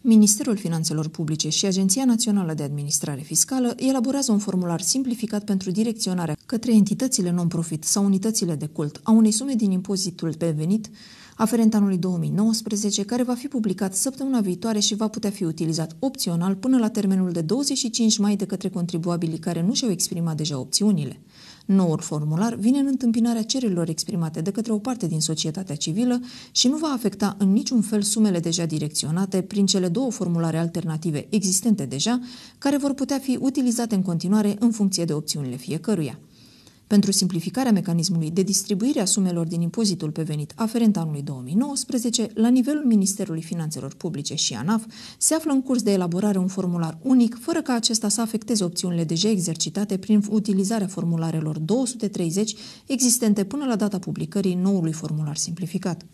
Ministerul Finanțelor Publice și Agenția Națională de Administrare Fiscală elaborează un formular simplificat pentru direcționarea către entitățile non-profit sau unitățile de cult a unei sume din impozitul pe venit aferent anului 2019, care va fi publicat săptămâna viitoare și va putea fi utilizat opțional până la termenul de 25 mai de către contribuabilii care nu și-au exprimat deja opțiunile. Noul formular vine în întâmpinarea cererilor exprimate de către o parte din societatea civilă și nu va afecta în niciun fel sumele deja direcționate prin cele două formulare alternative existente deja, care vor putea fi utilizate în continuare în funcție de opțiunile fiecăruia. Pentru simplificarea mecanismului de distribuire a sumelor din impozitul pe venit aferent anului 2019, la nivelul Ministerului Finanțelor Publice și ANAF, se află în curs de elaborare un formular unic, fără ca acesta să afecteze opțiunile deja exercitate prin utilizarea formularelor 230 existente până la data publicării noului formular simplificat.